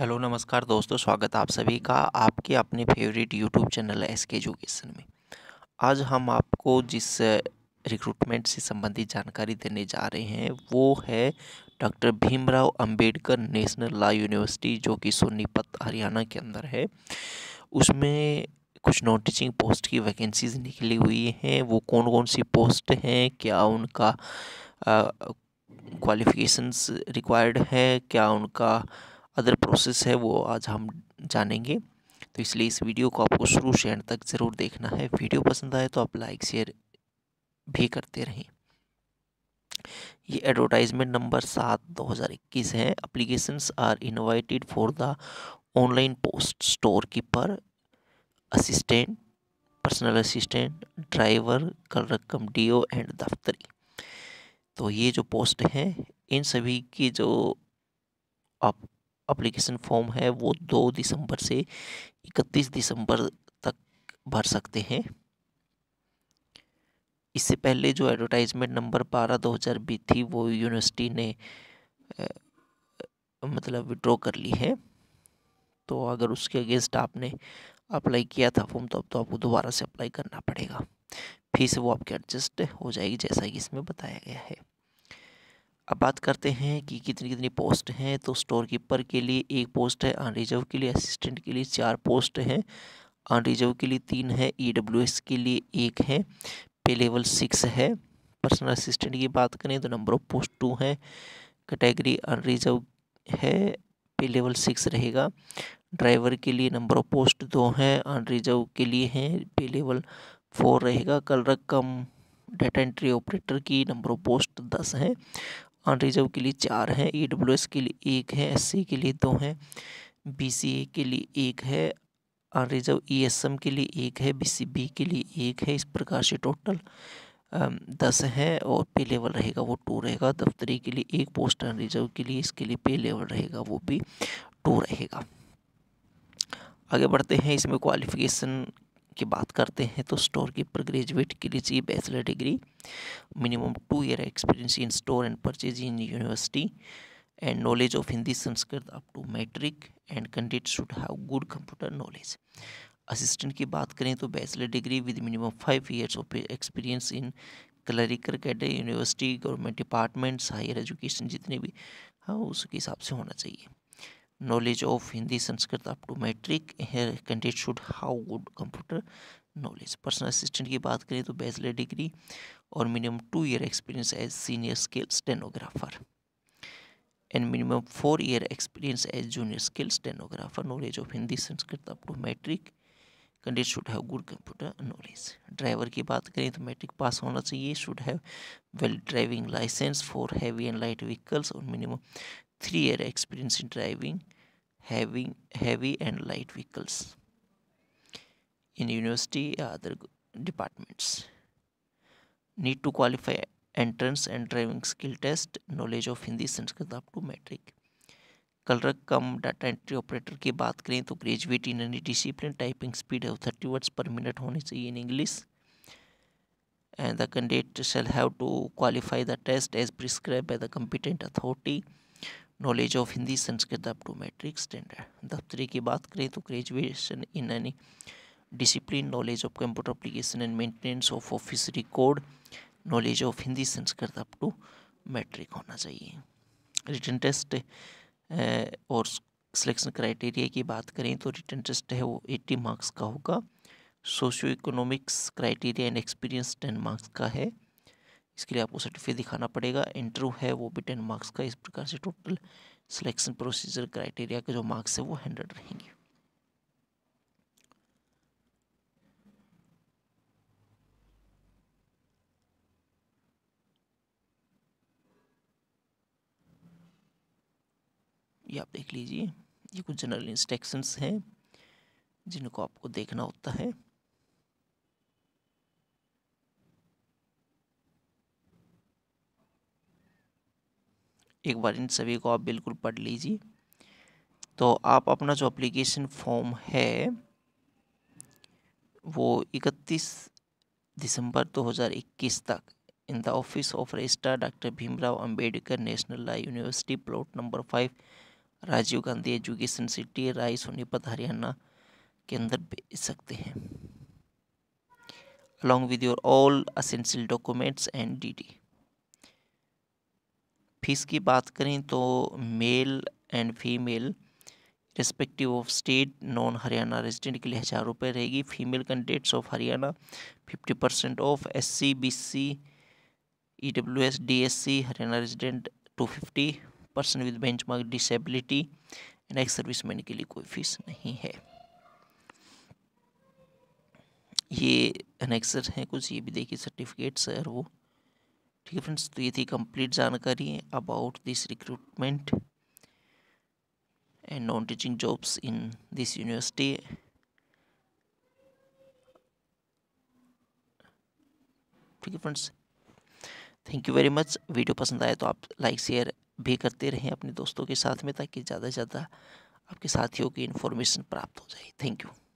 Hello नमस्कार दोस्तों स्वागत आप सभी का आपके अपने favourite YouTube channel S K education में आज हम आपको जिस रिक्रूटमेंट से संबंधित जानकारी देने जा रहे हैं वो है doctor Bhimrao Ambedkar national law university जो कि सोनीपत हरियाणा के अंदर है उसमें कुछ नॉन टीचिंग पोस्ट की वैकेंसीज निकली हुई हैं वो कौन कौन सी पोस्ट हैं क्या उनका क्वालिफिकेशंस रिक्वायर्ड है क्या उनका अदर प्रोसेस है वो आज हम जानेंगे तो इसलिए इस वीडियो को आपको शुरू से एंड तक ज़रूर देखना है वीडियो पसंद आए तो आप लाइक शेयर भी करते रहें ये एडवर्टाइजमेंट नंबर सात दो हज़ार इक्कीस है applications are invited for the online post store keeper assistant personal assistant driver clerk cum D and दफ्तरी तो ये जो पोस्ट हैं इन सभी की जो आप अप्लीकेशन फॉर्म है वो दो दिसंबर से इकतीस दिसंबर तक भर सकते हैं इससे पहले जो एडवर्टाइजमेंट नंबर बारह दो हज़ार बीस थी वो यूनिवर्सिटी ने आ, मतलब विड्रॉ कर ली है तो अगर उसके अगेंस्ट आपने अप्लाई किया था फॉर्म तो अब तो आपको दोबारा से अप्लाई करना पड़ेगा फीस वो आपके एडजस्ट हो जाएगी जैसा कि इसमें बताया गया है अब बात करते हैं कि कितनी कितनी पोस्ट हैं तो स्टोर कीपर के लिए एक पोस्ट है अनरिजर्व रिजर्व के लिए असिस्टेंट के लिए चार पोस्ट हैं अनरिजर्व रिजर्व के लिए तीन है ई e के लिए एक है पे लेवल सिक्स है पर्सनल असिस्टेंट की बात करें तो नंबर ऑफ पोस्ट टू हैं कैटेगरी अनरिजर्व रिजर्व है पे लेवल सिक्स रहेगा ड्राइवर के लिए नंबर ऑफ पोस्ट दो हैं अनरिजर्व रिजर्व के लिए हैं पे लेवल फोर रहेगा clerk cum data entry operator की नंबर ऑफ पोस्ट दस हैं रिजर्व के लिए चार हैं ई डब्ल्यू एस के लिए एक है एस के लिए दो हैं बी के लिए एक है रिजर्व ई एस एम के लिए एक है बी के लिए एक है इस प्रकार से टोटल दस हैं और पे लेवल रहेगा वो टू रहेगा दफ्तरी के लिए एक पोस्ट अनरिजर्व रिजर्व के लिए इसके लिए पे लेवल रहेगा वो भी टू रहेगा आगे बढ़ते हैं इसमें क्वालिफिकेशन की बात करते हैं तो स्टोर कीपर ग्रेजुएट के लिए bachelor degree minimum two year experience in store and purchase in university and knowledge of Hindi Sanskrit up to matric and candidate should have good computer knowledge assistant की बात करें तो bachelor degree with minimum five years of experience in clerical cadre university government departments higher education जितने भी हाँ उसके हिसाब से होना चाहिए knowledge of Hindi Sanskrit up to matric Here candidate should have good computer knowledge. Personal assistant की बात करें तो बैचलर डिग्री और minimum two year experience as senior scale stenographer and minimum four year experience as junior scale stenographer knowledge of Hindi Sanskrit up to matric candidate should have good computer knowledge driver की बात करें तो matric pass होना चाहिए should have valid driving licence for heavy and light vehicles और minimum three year experience in driving having heavy and light vehicles in university or other departments. Need to qualify entrance and driving skill test, knowledge of Hindi, Sanskrit up to metric. Clerk cum data entry operator की बात करें तो graduate in any discipline typing speed है thirty words per minute होनी चाहिए in English and the candidate shall have to qualify the test as prescribe by the competent authority knowledge of Hindi Sanskrit up to matric standard दफ्तरी की बात करें तो graduation in any discipline knowledge of computer application and maintenance of office record knowledge of Hindi Sanskrit up to matric होना चाहिए written test और selection criteria की बात करें तो रिटर्न टेस्ट है वो एट्टी मार्क्स का होगा socio economics criteria and experience ten marks का है इसके लिए आपको सर्टिफिकेट दिखाना पड़ेगा इंटरव्यू है वो भी टेन मार्क्स का इस प्रकार से टोटल सिलेक्शन प्रोसीजर क्राइटेरिया के जो मार्क्स है वो हंड्रेड रहेंगे ये आप देख लीजिए ये कुछ जनरल इंस्ट्रक्शंस हैं जिनको आपको देखना होता है एक बार इन सभी को आप बिल्कुल पढ़ लीजिए तो आप अपना जो एप्लीकेशन फॉर्म है वो 31 दिसंबर 2021 तक in the office of registrar doctor Bhimrao Ambedkar national law university plot number five Rajiv Gandhi education city Rai Sonipat Haryana के अंदर भेज सकते हैं along with your all essential documents and DD. Fees की बात करें तो male and female respective of state non Haryana resident के लिए हज़ार रुपये रहेगी female candidates of Haryana fifty percent of S C B C E W S D S C Haryana resident two fifty person with benchmark disability and ex serviceman के लिए कोई fees नहीं है ये अनेक्सर हैं कुछ ये भी देखिए सर्टिफिकेट्स है और वो ठीक है फ्रेंड्स तो ये थी कंप्लीट जानकारी about this recruitment and non teaching jobs in this university ठीक है friends thank you very much video पसंद आए तो आप लाइक शेयर भी करते रहें अपने दोस्तों के साथ में ताकि ज़्यादा से ज़्यादा आपके साथियों की इन्फॉर्मेशन प्राप्त हो जाए थैंक यू